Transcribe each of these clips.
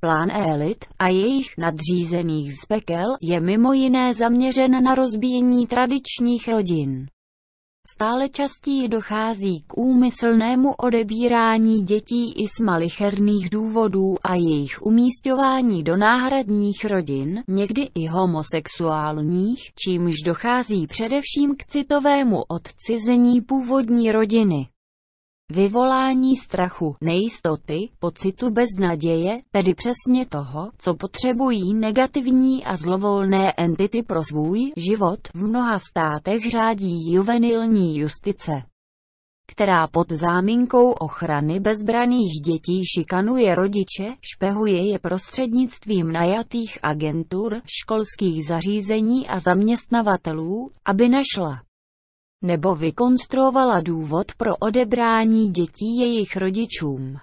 Plán elit a jejich nadřízených z pekel je mimo jiné zaměřen na rozbíjení tradičních rodin. Stále častěji dochází k úmyslnému odebírání dětí i z malicherných důvodů a jejich umístování do náhradních rodin, někdy i homosexuálních, čímž dochází především k citovému odcizení původní rodiny. Vyvolání strachu, nejistoty, pocitu beznaděje, tedy přesně toho, co potřebují negativní a zlovolné entity pro svůj život, v mnoha státech řádí juvenilní justice která pod záminkou ochrany bezbraných dětí šikanuje rodiče, špehuje je prostřednictvím najatých agentur, školských zařízení a zaměstnavatelů, aby našla nebo vykonstruovala důvod pro odebrání dětí jejich rodičům.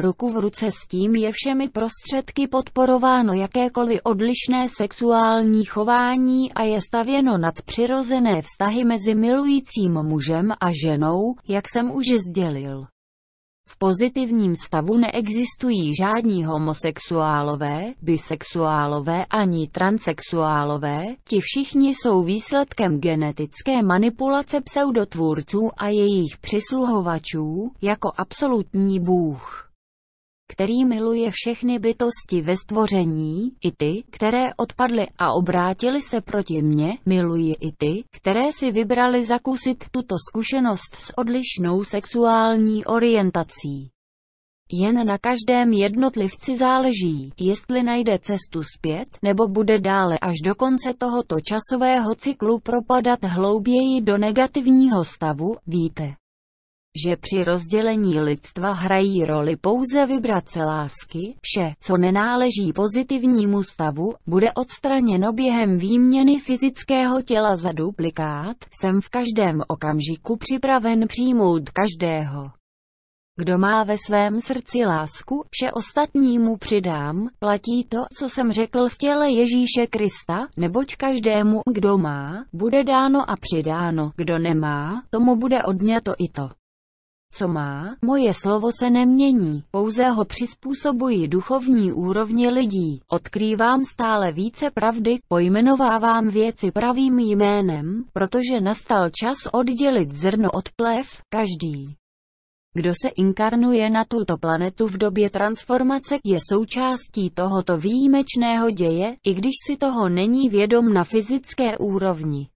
Ruku v ruce s tím je všemi prostředky podporováno jakékoliv odlišné sexuální chování a je stavěno nad přirozené vztahy mezi milujícím mužem a ženou, jak jsem už sdělil. V pozitivním stavu neexistují žádní homosexuálové, bisexuálové ani transexuálové, ti všichni jsou výsledkem genetické manipulace pseudotvůrců a jejich přisluhovačů, jako absolutní bůh který miluje všechny bytosti ve stvoření, i ty, které odpadly a obrátili se proti mně, miluji i ty, které si vybrali zakusit tuto zkušenost s odlišnou sexuální orientací. Jen na každém jednotlivci záleží, jestli najde cestu zpět, nebo bude dále až do konce tohoto časového cyklu propadat hlouběji do negativního stavu, víte že při rozdělení lidstva hrají roli pouze vibrace lásky, vše, co nenáleží pozitivnímu stavu, bude odstraněno během výměny fyzického těla za duplikát, jsem v každém okamžiku připraven přijmout každého. Kdo má ve svém srdci lásku, vše ostatnímu přidám, platí to, co jsem řekl v těle Ježíše Krista, neboť každému, kdo má, bude dáno a přidáno, kdo nemá, tomu bude odňato i to co má, moje slovo se nemění, pouze ho přizpůsobuji duchovní úrovni lidí, odkrývám stále více pravdy, pojmenovávám věci pravým jménem, protože nastal čas oddělit zrno od plev, každý. Kdo se inkarnuje na tuto planetu v době transformace, je součástí tohoto výjimečného děje, i když si toho není vědom na fyzické úrovni.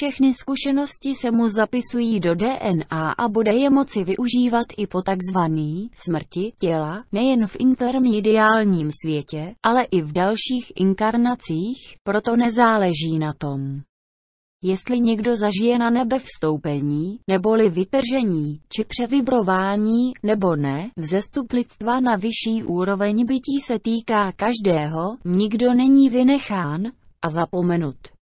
Všechny zkušenosti se mu zapisují do DNA a bude je moci využívat i po takzvaný smrti těla, nejen v intermediálním světě, ale i v dalších inkarnacích, proto nezáleží na tom, jestli někdo zažije na nebe vstoupení, neboli vytržení, či převibrování, nebo ne, vzestup lidstva na vyšší úroveň bytí se týká každého, nikdo není vynechán a zapomenut.